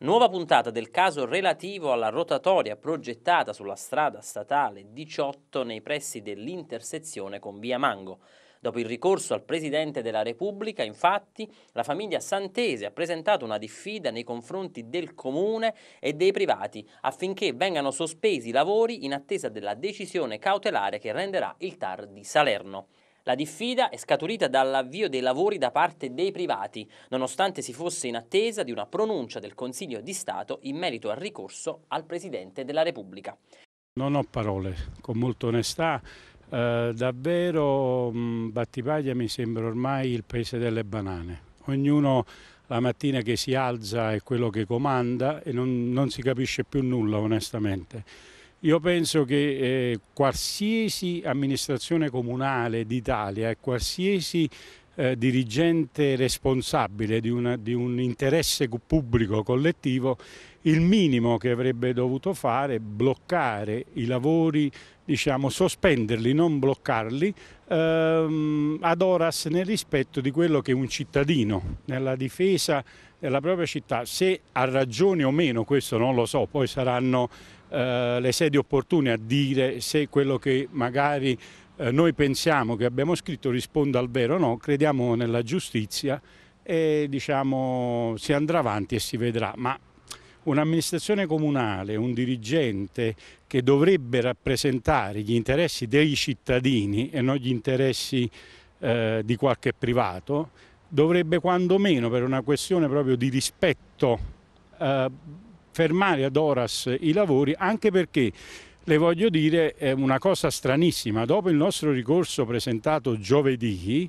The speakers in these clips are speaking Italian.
Nuova puntata del caso relativo alla rotatoria progettata sulla strada statale 18 nei pressi dell'intersezione con via Mango. Dopo il ricorso al Presidente della Repubblica, infatti, la famiglia Santese ha presentato una diffida nei confronti del Comune e dei privati affinché vengano sospesi i lavori in attesa della decisione cautelare che renderà il TAR di Salerno. La diffida è scaturita dall'avvio dei lavori da parte dei privati, nonostante si fosse in attesa di una pronuncia del Consiglio di Stato in merito al ricorso al Presidente della Repubblica. Non ho parole, con molta onestà, eh, davvero mh, mm, Battipaglia mi sembra ormai il paese delle banane. Ognuno la mattina che si alza è quello che comanda e non, non si capisce più nulla onestamente. Io penso che eh, qualsiasi amministrazione comunale d'Italia e qualsiasi eh, dirigente responsabile di, una, di, un interesse pubblico collettivo, il minimo che avrebbe dovuto fare è bloccare i lavori, diciamo, sospenderli, non bloccarli, ehm, ad horas nel rispetto di quello che un cittadino, nella difesa della propria città, se ha ragione o meno, questo non lo so, poi saranno eh, le sedi opportune a dire se quello che magari eh, noi pensiamo che abbiamo scritto risponda al vero o no, crediamo nella giustizia e diciamo si andrà avanti e si vedrà, ma un'amministrazione comunale, un dirigente che dovrebbe rappresentare gli interessi dei cittadini e non gli interessi eh, di qualche privato, dovrebbe quantomeno per una questione proprio di rispetto eh, fermare ad Oras i lavori anche perché le voglio dire una cosa stranissima, dopo il nostro ricorso presentato giovedì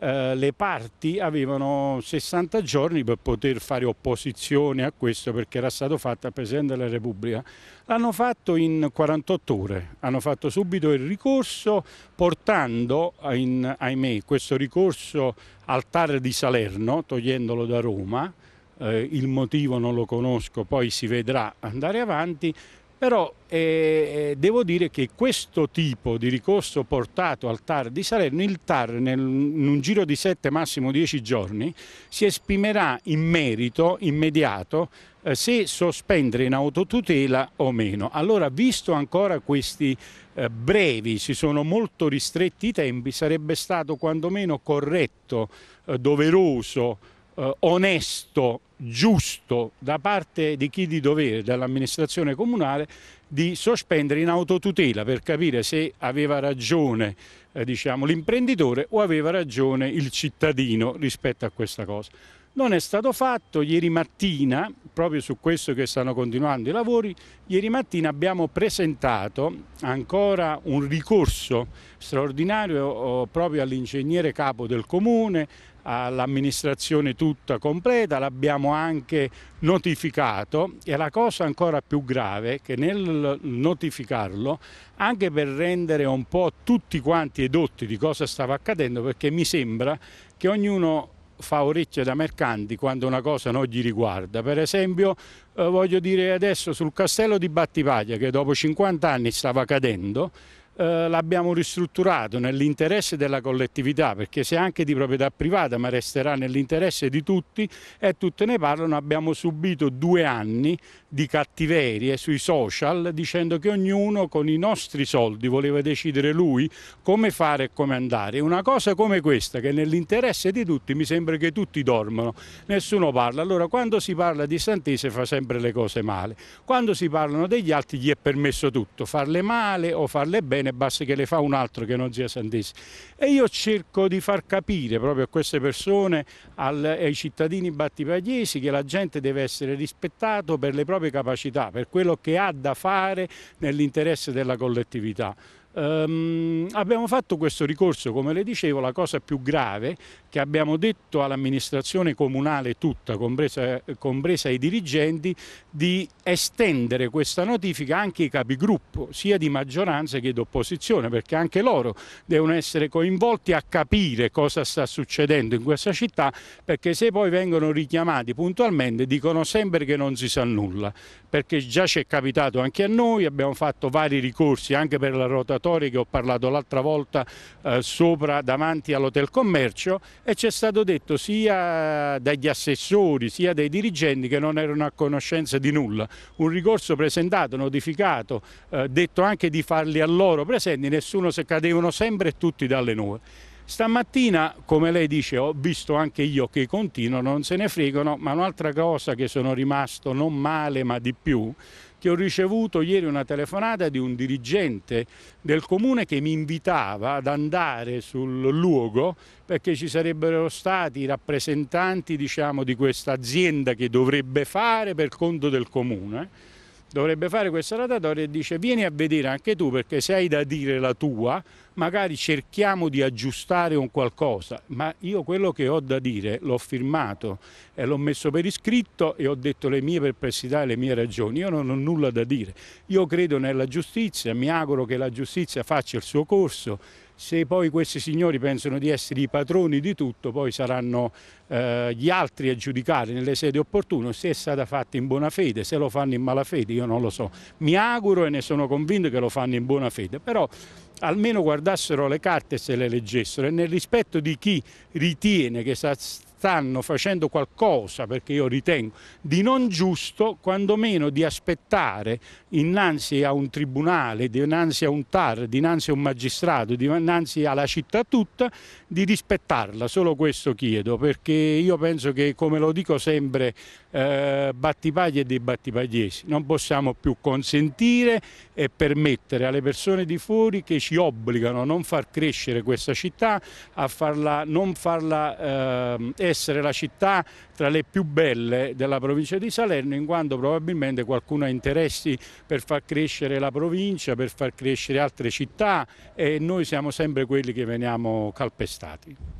eh, le parti avevano 60 giorni per poter fare opposizione a questo perché era stato fatto al Presidente della Repubblica. L'hanno fatto in 48 ore, hanno fatto subito il ricorso portando, in, ahimè, questo ricorso al TAR di Salerno, togliendolo da Roma, eh, il motivo non lo conosco, poi si vedrà andare avanti, però eh, devo dire che questo tipo di ricorso portato al TAR di Salerno, il TAR nel, in un giro di 7 massimo 10 giorni si esprimerà in merito immediato eh, se sospendere in autotutela o meno. Allora visto ancora questi eh, brevi, si sono molto ristretti i tempi, sarebbe stato quantomeno corretto, eh, doveroso eh, onesto, giusto da parte di chi di dovere, dell'amministrazione comunale, di sospendere in autotutela per capire se aveva ragione eh, diciamo, l'imprenditore o aveva ragione il cittadino rispetto a questa cosa. Non è stato fatto, ieri mattina, proprio su questo che stanno continuando i lavori, ieri mattina abbiamo presentato ancora un ricorso straordinario eh, proprio all'ingegnere capo del comune, all'amministrazione tutta completa, l'abbiamo anche notificato e la cosa ancora più grave è che nel notificarlo, anche per rendere un po' tutti quanti edotti di cosa stava accadendo, perché mi sembra che ognuno fa orecchie da mercanti quando una cosa non gli riguarda. Per esempio, eh, voglio dire adesso sul castello di Battipaglia, che dopo 50 anni stava cadendo, eh, l'abbiamo ristrutturato nell'interesse della collettività, perché se anche di proprietà privata, ma resterà nell'interesse di tutti e tutte ne parlano, abbiamo subito due anni di cattiverie sui social dicendo che ognuno con i nostri soldi voleva decidere lui come fare e come andare. Una cosa come questa, che nell'interesse di tutti, mi sembra che tutti dormano, nessuno parla. Allora quando si parla di Santese fa sempre le cose male, quando si parlano degli altri gli è permesso tutto, farle male o farle bene bene, basta che le fa un altro che non sia Sandesi. E io cerco di far capire proprio a queste persone, al, ai cittadini battipagliesi, che la gente deve essere rispettata per le proprie capacità, per quello che ha da fare nell'interesse della collettività. Um, abbiamo fatto questo ricorso, come le dicevo, la cosa più grave che abbiamo detto all'amministrazione comunale tutta, compresa, compresa, i dirigenti, di estendere questa notifica anche ai capigruppo, sia di maggioranza che di opposizione, perché anche loro devono essere coinvolti a capire cosa sta succedendo in questa città, perché se poi vengono richiamati puntualmente dicono sempre che non si sa nulla, perché già ci è capitato anche a noi, abbiamo fatto vari ricorsi anche per la rotazione lavoratori che ho parlato l'altra volta eh, sopra davanti all'Hotel Commercio e ci è stato detto sia dagli assessori sia dai dirigenti che non erano a conoscenza di nulla. Un ricorso presentato, notificato, eh, detto anche di farli a loro presenti, nessuno se cadevano sempre e tutti dalle nuvole. Stamattina, come lei dice, ho visto anche io che continuano, non se ne fregano, ma un'altra cosa che sono rimasto non male ma di più che ho ricevuto ieri una telefonata di un dirigente del comune che mi invitava ad andare sul luogo perché ci sarebbero stati i rappresentanti diciamo, di questa azienda che dovrebbe fare per conto del comune dovrebbe fare questa ratatore e dice vieni a vedere anche tu perché se hai da dire la tua magari cerchiamo di aggiustare un qualcosa ma io quello che ho da dire l'ho firmato e l'ho messo per iscritto e ho detto le mie perplessità e le mie ragioni io non ho nulla da dire io credo nella giustizia mi auguro che la giustizia faccia il suo corso se poi questi signori pensano di essere i padroni di tutto, poi saranno eh, gli altri a giudicare nelle sedi opportune se è stata fatta in buona fede, se lo fanno in mala fede, io non lo so. Mi auguro e ne sono convinto che lo fanno in buona fede, però almeno guardassero le carte se le leggessero e nel rispetto di chi ritiene che sia stata stanno facendo qualcosa, perché io ritengo, di non giusto, quantomeno di aspettare innanzi a un tribunale, dinanzi a un TAR, dinanzi a un magistrato, dinanzi alla città tutta, di rispettarla. Solo questo chiedo, perché io penso che, come lo dico sempre, eh, battipaglie e dei battipagliesi, non possiamo più consentire e permettere alle persone di fuori che ci obbligano a non far crescere questa città, a farla, non farla eh, essere la città tra le più belle della provincia di Salerno in quanto probabilmente qualcuno ha interessi per far crescere la provincia, per far crescere altre città e noi siamo sempre quelli che veniamo calpestati.